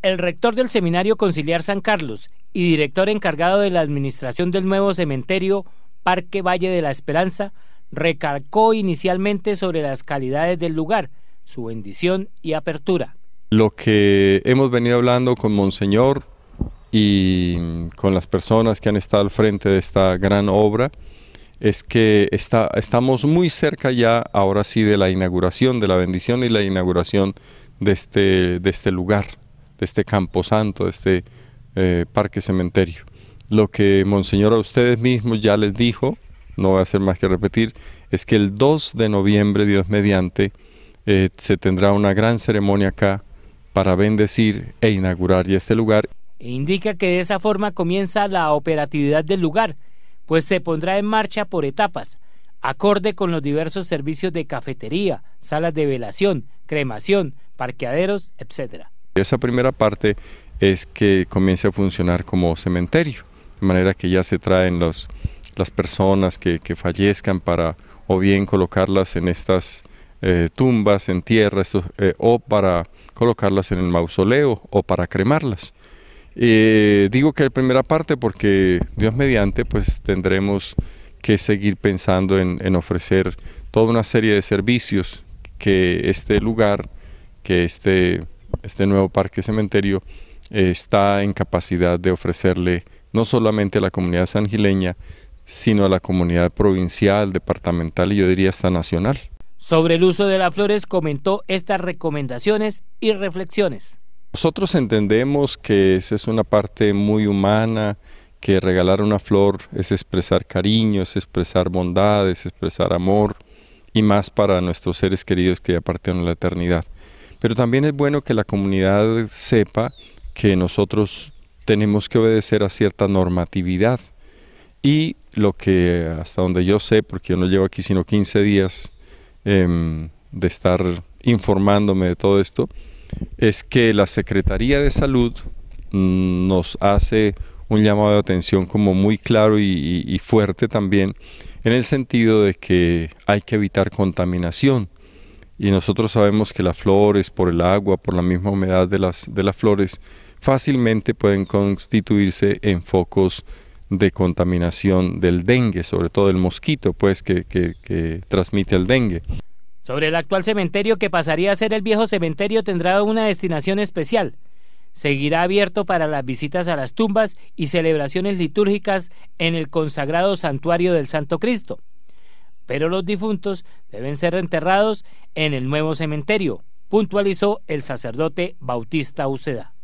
El rector del Seminario Conciliar San Carlos y director encargado de la administración del nuevo cementerio Parque Valle de la Esperanza recalcó inicialmente sobre las calidades del lugar, su bendición y apertura. Lo que hemos venido hablando con Monseñor y con las personas que han estado al frente de esta gran obra es que estamos muy cerca ya, ahora sí, de la inauguración, de la bendición y la inauguración de este, de este lugar, de este campo santo, de este eh, parque cementerio. Lo que Monseñor a ustedes mismos ya les dijo, no voy a hacer más que repetir, es que el 2 de noviembre, Dios mediante, eh, se tendrá una gran ceremonia acá para bendecir e inaugurar ya este lugar. E indica que de esa forma comienza la operatividad del lugar, pues se pondrá en marcha por etapas, acorde con los diversos servicios de cafetería, salas de velación, cremación, parqueaderos, etcétera. Esa primera parte es que comience a funcionar como cementerio, de manera que ya se traen las personas que, fallezcan para o bien colocarlas en estas eh, tumbas, en tierra, eh, o para colocarlas en el mausoleo o para cremarlas. Eh, digo que la primera parte porque Dios mediante pues tendremos que seguir pensando en, en ofrecer toda una serie de servicios que este lugar, que este este nuevo parque cementerio eh, está en capacidad de ofrecerle no solamente a la comunidad sangileña, sino a la comunidad provincial, departamental y yo diría hasta nacional. Sobre el uso de las flores comentó estas recomendaciones y reflexiones. Nosotros entendemos que esa es una parte muy humana, que regalar una flor es expresar cariño, es expresar bondad, es expresar amor y más para nuestros seres queridos que ya partieron a la eternidad. Pero también es bueno que la comunidad sepa que nosotros tenemos que obedecer a cierta normatividad. Y lo que, hasta donde yo sé, porque yo no llevo aquí sino 15 días em, de estar informándome de todo esto, es que la Secretaría de Salud mm, nos hace un llamado de atención como muy claro y fuerte también, en el sentido de que hay que evitar contaminación y nosotros sabemos que las flores, por el agua, por la misma humedad de las, flores, fácilmente pueden constituirse en focos de contaminación del dengue, sobre todo el mosquito pues, que, que transmite el dengue. Sobre el actual cementerio que pasaría a ser el viejo cementerio tendrá una destinación especial. Seguirá abierto para las visitas a las tumbas y celebraciones litúrgicas en el consagrado santuario del Santo Cristo pero los difuntos deben ser enterrados en el nuevo cementerio, puntualizó el sacerdote Bautista Uceda.